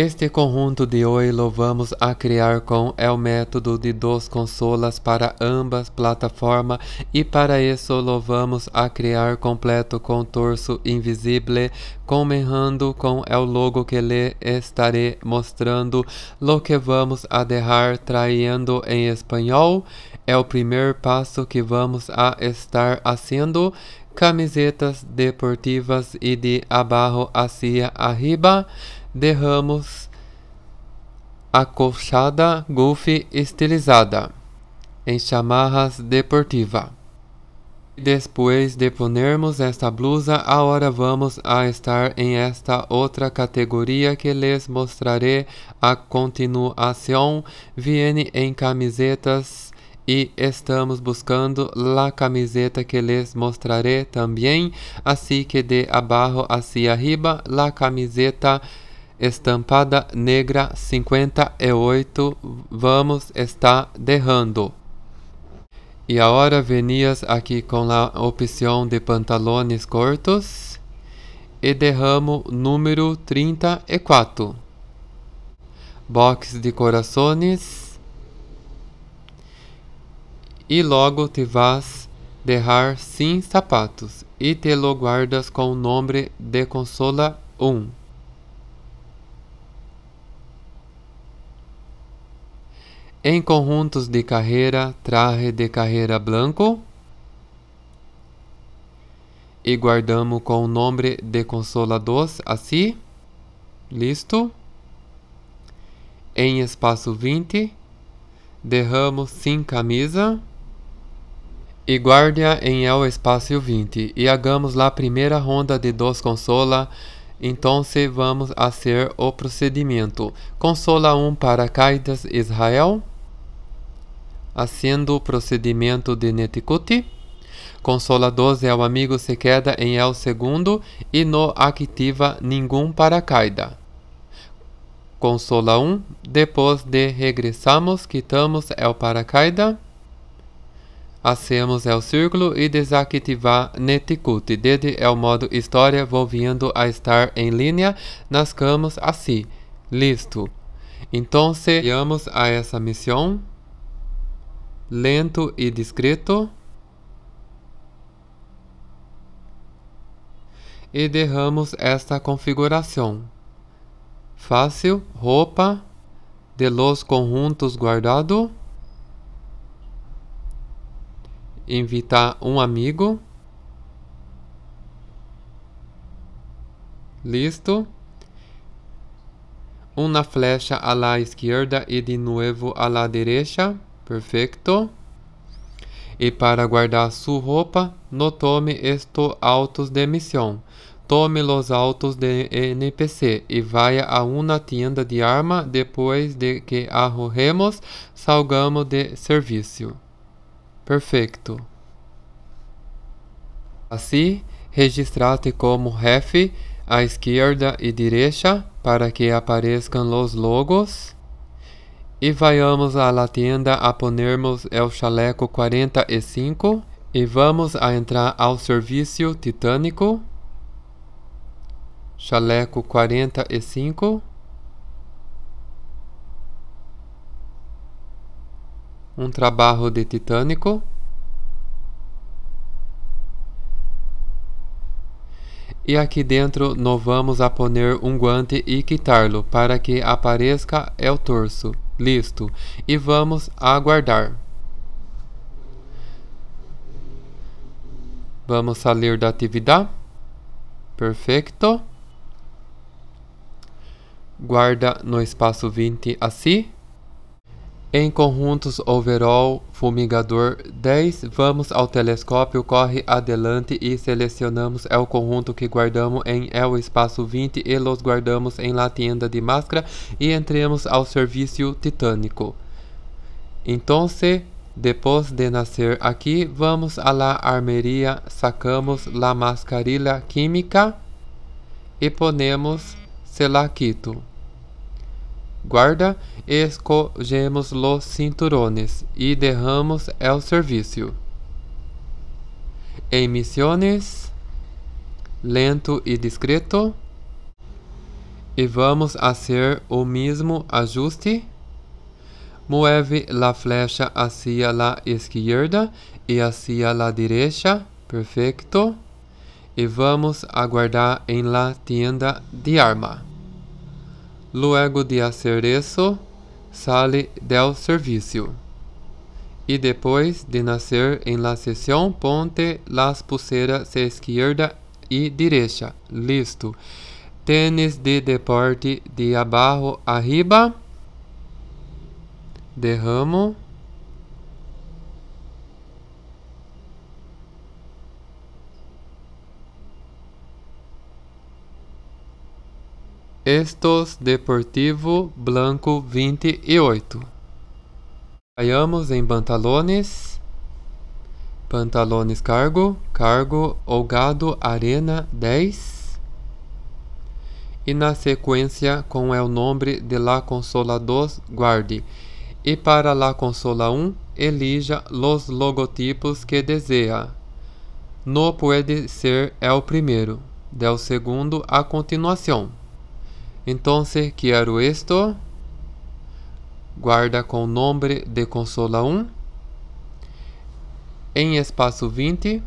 Este conjunto de Oilo vamos a criar com é o método de duas consolas para ambas plataformas e para isso lo vamos a criar completo com torso invisível comerrando com é o logo que lhe estarei mostrando lo que vamos a derrar traindo em espanhol é o primeiro passo que vamos a estar fazendo camisetas deportivas e de abarro hacia arriba derramos a acolchada, golfe estilizada, em chamarras deportiva. Depois de ponermos esta blusa, agora vamos a estar em esta outra categoria que lhes mostrarei a continuação. Viene em camisetas e estamos buscando la camiseta que lhes mostrarei também, assim que de abaixo hacia arriba, la camiseta estampada negra 58, vamos estar derrando. E agora venias aqui com a opção de pantalones cortos e derramo número 34. Box de corações. E logo te vas derrar sim sapatos e te lo guardas com o nome de consola 1. Em conjuntos de carreira, traje de carreira branco e guardamos com o nome de consoladores assim. Listo. Em espaço 20, derramos sim camisa e guarda em el espaço 20 e hagamos lá primeira ronda de dois consola então vamos fazer o procedimento. Consola 1 caídas Israel. fazendo o procedimento de Netikuti. Consola 12 é o amigo se queda em El segundo e não ativa nenhum caída. Consola 1. Depois de regressamos, quitamos El caída. Hacemos o círculo e desactivar Dede Desde o modo história, volviendo a estar em linha, nascamos assim. Listo. Então, vamos a essa missão. Lento e discreto. E derramos esta configuração. Fácil, roupa, de los conjuntos guardado. invitar um amigo. Listo. Uma flecha à la esquerda e de novo à la direita. Perfeito. E para guardar sua roupa, não tome estes autos de missão. Tome os autos de NPC e vá a uma tienda de arma depois de que arrojemos, salgamos de serviço perfeito. Assim, registrate como ref à esquerda e direita para que apareçam os logos. E vayamos à la tienda a ponermos el chaleco 45 e vamos a entrar ao serviço titânico. Chaleco 45. um trabalho de Titânico. E aqui dentro nós vamos a poner um guante e quitá-lo para que apareça o torso. Listo. E vamos aguardar. Vamos sair da atividade. Perfeito. Guarda no espaço 20 assim. Em conjuntos overall fumigador 10, vamos ao telescópio, corre adelante e selecionamos é o conjunto que guardamos em el é espaço 20 e los guardamos em la tienda de máscara e entremos ao serviço titânico. Então, depois de nascer aqui, vamos à la armeria, sacamos la mascarilla química e ponemos selaquito guarda, escogemos los cinturones e derramos el servicio. Em missões, lento e discreto, e vamos fazer o mesmo ajuste. Mueve la flecha hacia la izquierda e hacia la derecha. Perfeito. E vamos aguardar em la tienda de arma. Luego de hacer eso, sale del servicio. Y después de nacer en la sesión, ponte las pulseras izquierda y derecha. Listo. Tênis de deporte de abajo arriba. Derramo. Estos Deportivo Blanco 28. caiamos em pantalones. Pantalones cargo, cargo holgado arena 10. E na sequência com o nome de La 2 guarde. E para La Consola 1, elija los logotipos que deseja. No pode ser é o primeiro, del segundo a continuação. Então, quero esto. Guarda com o nome de consola 1. Em espaço 20.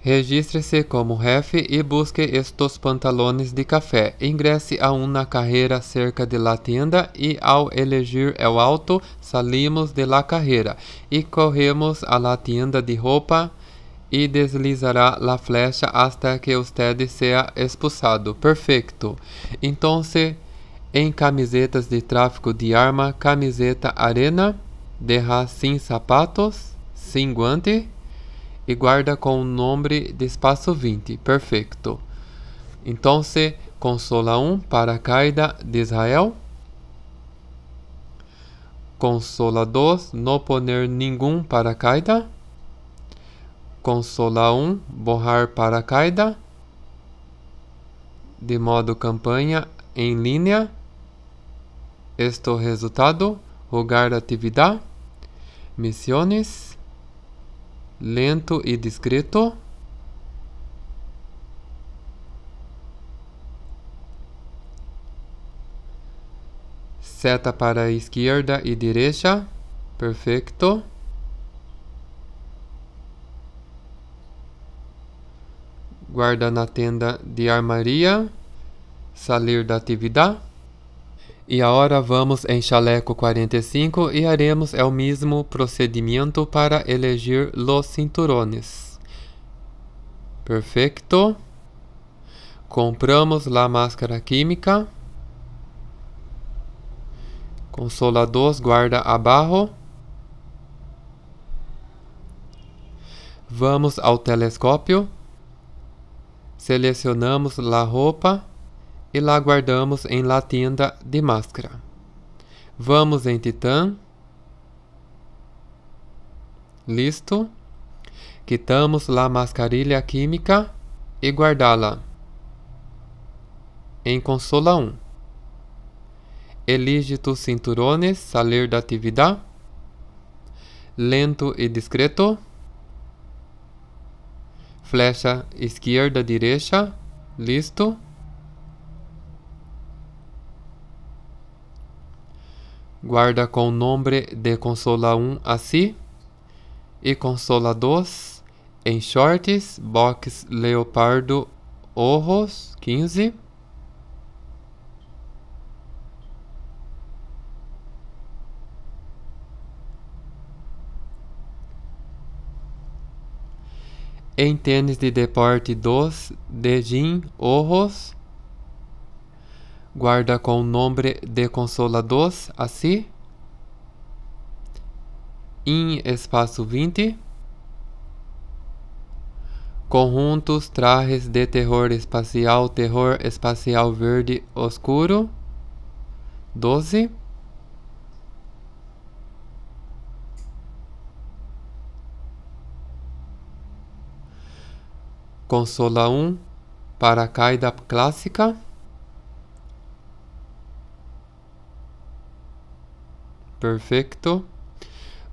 Registre-se como ref e busque estes pantalones de café. Ingresse a uma carreira cerca de la tienda e ao eleger el alto, salimos de la carreira e corremos a la tienda de roupa e deslizará la flecha hasta que usted sea expulsado. Perfeito. Então, em camisetas de tráfico de arma, camiseta arena, derra sem sapatos, sem guante e guarda com o nome de espaço 20. Perfeito. Então, consola 1 para a caída de Israel. Consola 2, não poner nenhum para a caída consola 1, borrar para caída, de modo campanha em linha, Este é resultado, lugar atividade, missões, lento e discreto, seta para a esquerda e direita, perfeito. guarda na tenda de armaria, salir da atividade. E agora vamos em chaleco 45 e haremos é o mesmo procedimento para eleger los cinturones. Perfeito. Compramos la máscara química. 2 guarda abaixo. Vamos ao telescópio. Selecionamos la roupa e la guardamos em la tienda de máscara. Vamos em Titan. Listo. Quitamos la mascarilha química e guardá-la em Consola 1. Elige tus cinturones salir da atividade. Lento e discreto flecha esquerda, direita. Listo. Guarda com o nome de consola 1 assim e consola 2 em shorts, box leopardo, orros 15. em tênis de deporte dos de Jim Orros, guarda com o nome de consolados 2, assim, em espaço 20, conjuntos, trajes de terror espacial, terror espacial verde oscuro, 12, consola 1 para a caída clássica. Perfeito.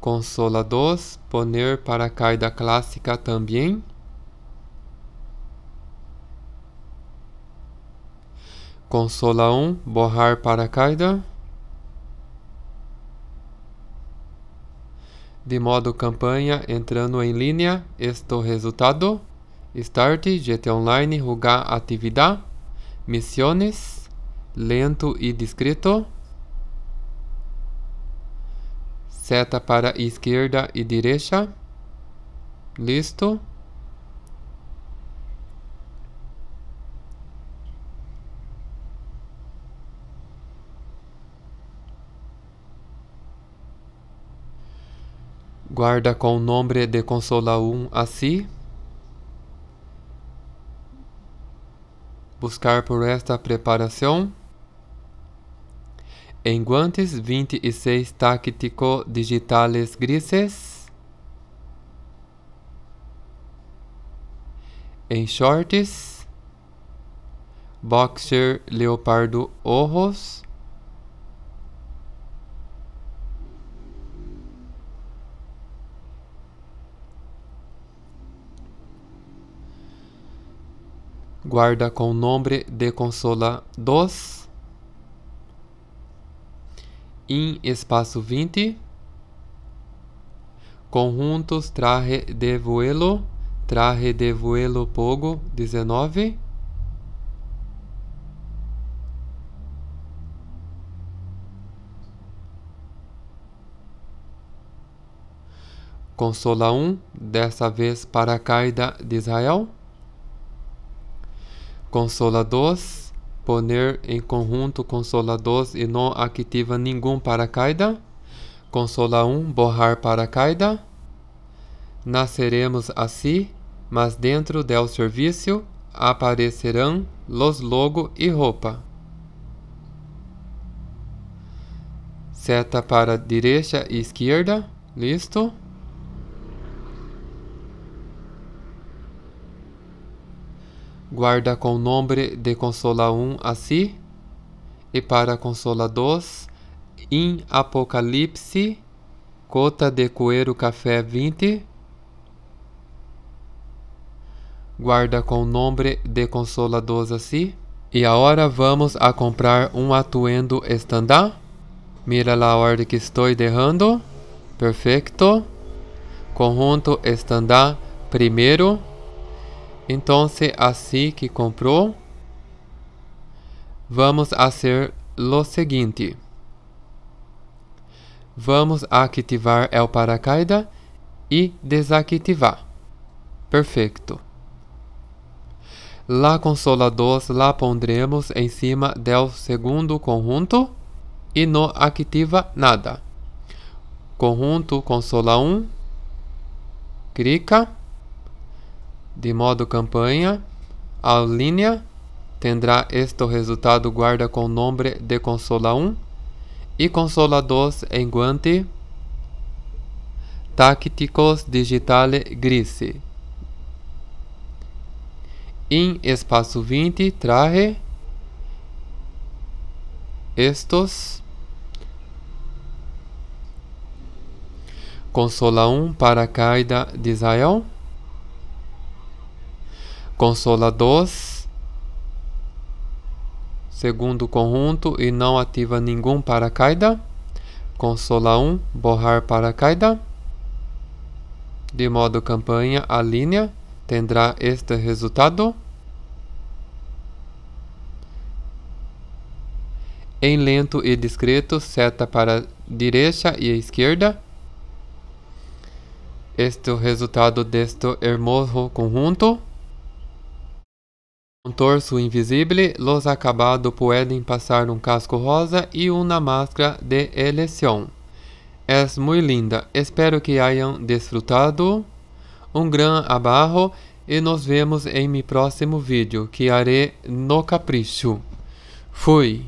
Consola 2, poner para a caída clássica também. Consola 1, borrar para a caída. de modo campanha entrando em linha, este resultado Start, GT Online, Rugar atividade missões Lento e Discreto, Seta para esquerda e direita, Listo. Guarda com o nome de consola 1 um buscar por esta preparação. Em guantes 26 táctico digitais grises. Em shorts, boxer leopardo orros. guarda com o nome de dois em espaço 20 conjuntos traje de vuelo traje de vuelo pogo 19 Consola 1, dessa vez para a caída de Israel consolados, poner em conjunto consolados e não ativa nenhum paracaída. consola um, borrar paracaída. nasceremos assim, mas dentro del serviço aparecerão los logo e roupa. Seta para direita e esquerda, listo. guarda com o nome de consola a si, e para consola 2, em Apocalipse, cota de coeiro café 20, guarda com o nome de consola a si, e agora vamos a comprar um atuendo estandar. Mira a ordem que estou derrando. Perfeito. Conjunto estandar primeiro. Então, assim que comprou, vamos fazer o seguinte. Vamos ativar o paracaída e desativar. Perfeito. La 2 la pondremos em cima del segundo conjunto e não activa nada. Conjunto consola 1, clica de modo campanha, a linha tendrá este resultado guarda com o nome de consola 1 e consola 2 em guante tácticos digitale grise. Em espaço 20 traje estos consola 1 para a caída de Israel consolador, segundo conjunto e não ativa nenhum paracaida. Consola 1, borrar paracaida. De modo campanha, a linha tendrá este resultado. Em lento e discreto, seta para direita e esquerda. Este é o resultado deste hermoso conjunto. Um torso invisível, los acabados podem passar um casco rosa e uma máscara de eleição. É muito linda. Espero que hayan desfrutado. Um grande abarro e nos vemos em meu próximo vídeo que haré no capricho. Fui!